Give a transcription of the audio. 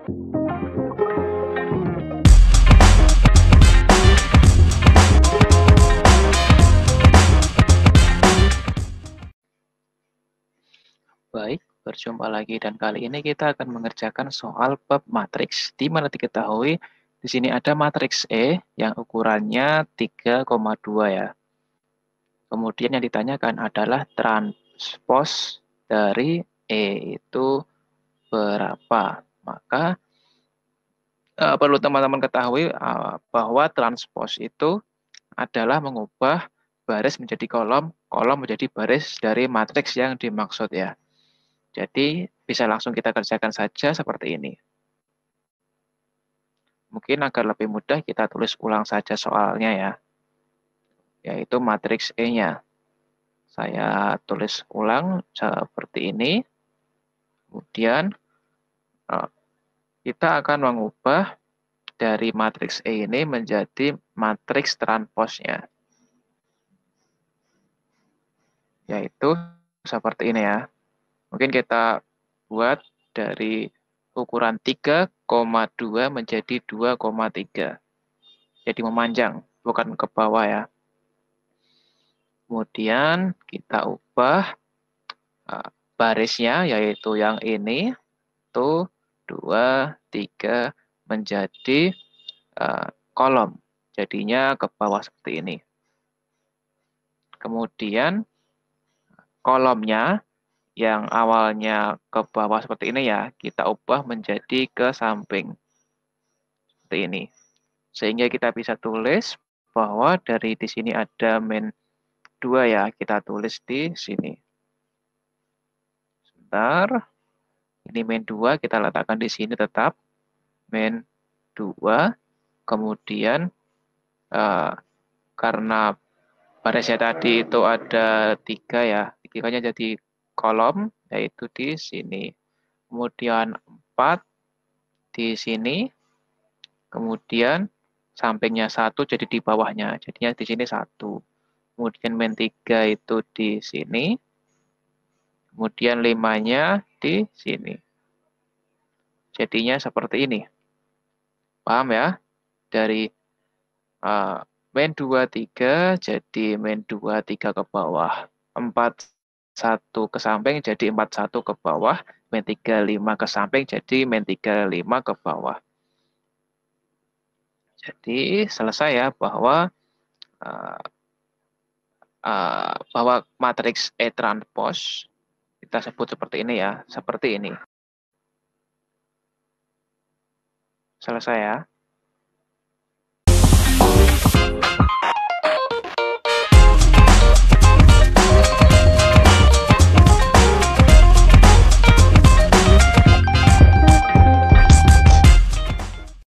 Baik, berjumpa lagi dan kali ini kita akan mengerjakan soal bab matriks. Di mana diketahui di sini ada matriks E yang ukurannya 3,2 ya. Kemudian yang ditanyakan adalah transpose dari E itu berapa? Maka uh, perlu teman-teman ketahui uh, bahwa transpose itu adalah mengubah baris menjadi kolom, kolom menjadi baris dari matriks yang dimaksud ya. Jadi bisa langsung kita kerjakan saja seperti ini. Mungkin agar lebih mudah kita tulis ulang saja soalnya ya. Yaitu matriks E-nya. Saya tulis ulang seperti ini. Kemudian Nah, kita akan mengubah dari matriks E ini menjadi matriks transposnya. Yaitu seperti ini ya. Mungkin kita buat dari ukuran 3,2 menjadi 2,3. Jadi memanjang, bukan ke bawah ya. Kemudian kita ubah eh, barisnya, yaitu yang ini, tuh dua, tiga, menjadi uh, kolom. Jadinya ke bawah seperti ini. Kemudian kolomnya yang awalnya ke bawah seperti ini ya, kita ubah menjadi ke samping. Seperti ini. Sehingga kita bisa tulis bahwa dari di sini ada men 2 ya, kita tulis di sini. Sebentar. Ini main 2 kita letakkan di sini tetap main 2. Kemudian uh, karena pada saya tadi itu ada tiga ya, tiganya jadi kolom yaitu di sini. Kemudian 4 di sini. Kemudian sampingnya satu jadi di bawahnya. Jadinya di sini satu. Kemudian main 3 itu di sini. Kemudian limanya di sini. Jadinya seperti ini. Paham ya? Dari uh, main 2, 3, jadi main 2, 3 ke bawah. 4, 1 ke samping, jadi 4, 1 ke bawah. Main 3, 5 ke samping, jadi main 3, 5 ke bawah. Jadi selesai ya bahwa uh, uh, bahwa matriks E transpose kita sebut seperti ini ya, seperti ini. Selesai ya.